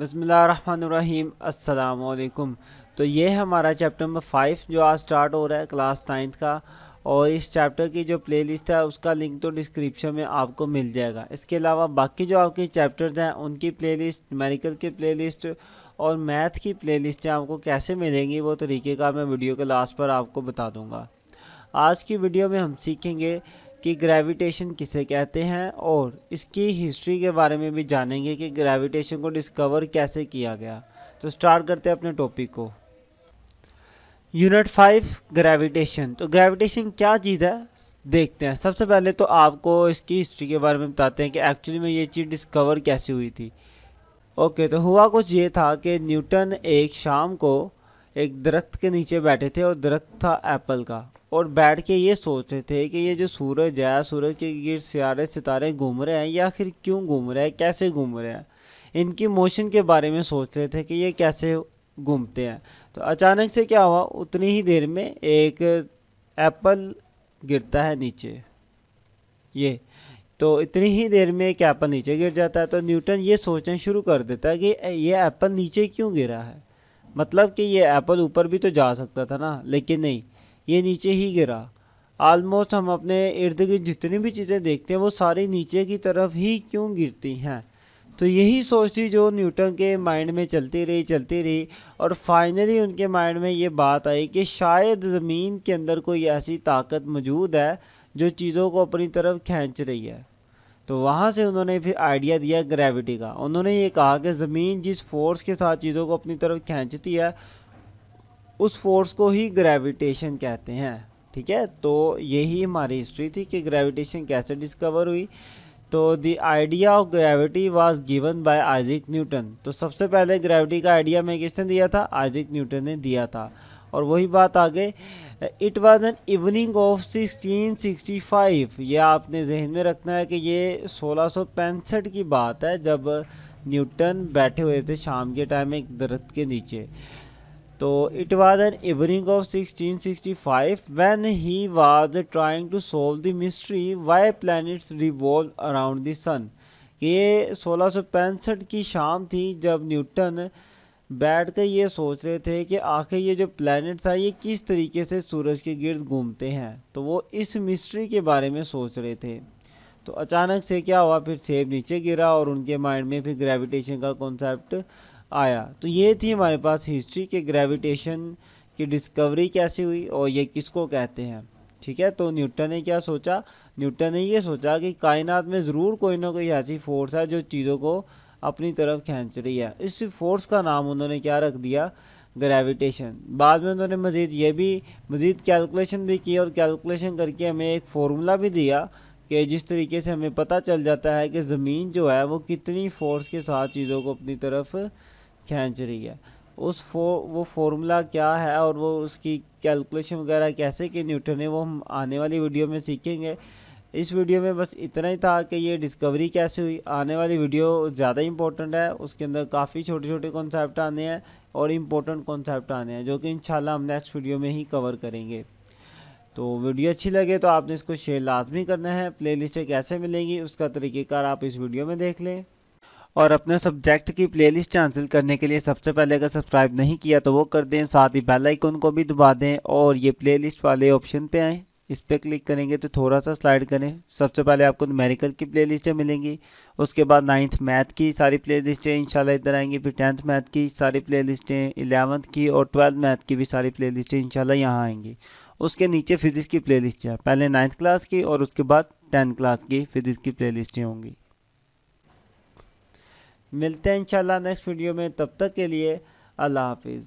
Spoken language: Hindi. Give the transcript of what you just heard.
बसमीम अल्लाम तो ये हमारा चैप्टर नंबर फाइव जो आज स्टार्ट हो रहा है क्लास नाइन्थ का और इस चैप्टर की जो प्लेलिस्ट है उसका लिंक तो डिस्क्रिप्शन में आपको मिल जाएगा इसके अलावा बाकी जो आपके चैप्टर्स हैं उनकी प्लेलिस्ट मेडिकल की प्लेलिस्ट और मैथ की लिस्ट आपको कैसे मिलेंगी वो तरीके का मैं वीडियो के लास्ट पर आपको बता दूँगा आज की वीडियो में हम सीखेंगे कि ग्रेविटेशन किसे कहते हैं और इसकी हिस्ट्री के बारे में भी जानेंगे कि ग्रेविटेशन को डिस्कवर कैसे किया गया तो स्टार्ट करते हैं अपने टॉपिक को यूनिट फाइव ग्रेविटेशन तो ग्रेविटेशन क्या चीज़ है देखते हैं सबसे पहले तो आपको इसकी हिस्ट्री के बारे में बताते हैं कि एक्चुअली में ये चीज़ डिस्कवर कैसे हुई थी ओके तो हुआ कुछ ये था कि न्यूटन एक शाम को एक दरख्त के नीचे बैठे थे और दरख्त था एप्पल का और बैठ के ये सोच रहे थे कि ये जो सूरज है सूरज के गिर सियारे सितारे घूम रहे हैं या फिर क्यों घूम रहे हैं कैसे घूम रहे हैं इनकी मोशन के बारे में सोच रहे थे कि ये कैसे घूमते हैं तो अचानक से क्या हुआ उतनी ही देर में एक एप्पल गिरता है नीचे ये तो इतनी ही देर में एक एप्पल नीचे गिर जाता है तो न्यूटन ये सोचना शुरू कर देता है कि ये एप्पल नीचे क्यों गिरा है मतलब कि ये एप्पल ऊपर भी तो जा सकता था ना लेकिन नहीं ये नीचे ही गिरा आलमोस्ट हम अपने इर्द गिर्द जितनी भी चीज़ें देखते हैं वो सारी नीचे की तरफ ही क्यों गिरती हैं तो यही सोच थी जो न्यूटन के माइंड में चलती रही चलती रही और फाइनली उनके माइंड में ये बात आई कि शायद ज़मीन के अंदर कोई ऐसी ताकत मौजूद है जो चीज़ों को अपनी तरफ खींच रही है तो वहाँ से उन्होंने फिर आइडिया दिया ग्रेविटी का उन्होंने ये कहा कि ज़मीन जिस फोर्स के साथ चीज़ों को अपनी तरफ खींचती है उस फोर्स को ही ग्रेविटेशन कहते हैं ठीक है तो यही हमारी हिस्ट्री थी कि ग्रेविटेशन कैसे डिस्कवर हुई तो the idea of gravity was given by Isaac Newton तो सबसे पहले ग्रेविटी का आइडिया मैं किसने दिया था आइजिक न्यूटन ने दिया था और वही बात आ गई it was an evening of 1665 ये आपने जहन में रखना है कि ये सोलह की बात है जब न्यूटन बैठे हुए थे शाम के टाइम एक दरख्त के नीचे तो it an evening of sixteen sixty five when he was trying to solve the mystery why planets revolve around the sun ये सोलह सौ पैंसठ की शाम थी जब न्यूटन बैठ कर ये सोच रहे थे कि आखिर ये जो प्लानट्स हैं ये किस तरीके से सूरज के गिर्द घूमते हैं तो वो इस मिस्ट्री के बारे में सोच रहे थे तो अचानक से क्या हुआ फिर सेब नीचे गिरा और उनके माइंड में फिर ग्रेविटेशन का कॉन्सेप्ट आया तो ये थी हमारे पास हिस्ट्री के ग्रेविटेशन की डिस्कवरी कैसे हुई और ये किसको कहते हैं ठीक है तो न्यूटन ने क्या सोचा न्यूटन ने ये सोचा कि कायनात में ज़रूर कोई ना कोई ऐसी फोर्स है जो चीज़ों को अपनी तरफ खींच रही है इस फोर्स का नाम उन्होंने क्या रख दिया ग्रेविटेशन बाद में उन्होंने मज़ीद ये भी मज़ीद कैलकुलेशन भी की और कैलकुलेशन करके हमें एक फार्मूला भी दिया कि जिस तरीके से हमें पता चल जाता है कि ज़मीन जो है वो कितनी फोर्स के साथ चीज़ों को अपनी तरफ खींच रही है उस फो वो फार्मूला क्या है और वो उसकी कैलकुलेशन वगैरह कैसे कि न्यूटन है वो हम आने वाली वीडियो में सीखेंगे इस वीडियो में बस इतना ही था कि ये डिस्कवरी कैसे हुई आने वाली वीडियो ज़्यादा इंपॉर्टेंट है उसके अंदर काफ़ी छोटे छोटे कॉन्सेप्ट आने हैं और इम्पोर्टेंट कॉन्सेप्ट आने हैं जो कि इन हम नेक्स्ट वीडियो में ही कवर करेंगे तो वीडियो अच्छी लगे तो आपने इसको शेयर लाजमी करना है प्ले लिस्टें कैसे मिलेंगी उसका तरीक़ेकार आप इस वीडियो में देख लें और अपने सब्जेक्ट की प्लेलिस्ट हासिल करने के लिए सबसे पहले अगर सब्सक्राइब नहीं किया तो वो कर दें साथ ही बेल आइकन को भी दबा दें और ये प्लेलिस्ट वाले ऑप्शन पे आएँ इस पर क्लिक करेंगे तो थोड़ा सा स्लाइड करें सबसे पहले आपको न्यूमेरिकल की प्ले लिस्टें मिलेंगी उसके बाद नाइन्थ मैथ की सारी प्ले लिस्टें इंशाल्लाह इधर आएंगी फिर टेंथ मैथ की सारी प्ले लिस्टें इलेवंथ की और ट्वेल्थ मैथ की भी सारी प्ले लिस्टें इंशाल्लाह यहाँ आएंगी उसके नीचे फिजिक्स की प्ले है पहले नाइन्थ क्लास की और उसके बाद टेंथ क्लास की फिजिक्स की प्ले लिस्टें होंगी मिलते हैं इंशाल्लाह नेक्स्ट वीडियो में तब तक के लिए अल्लाह हाफिज़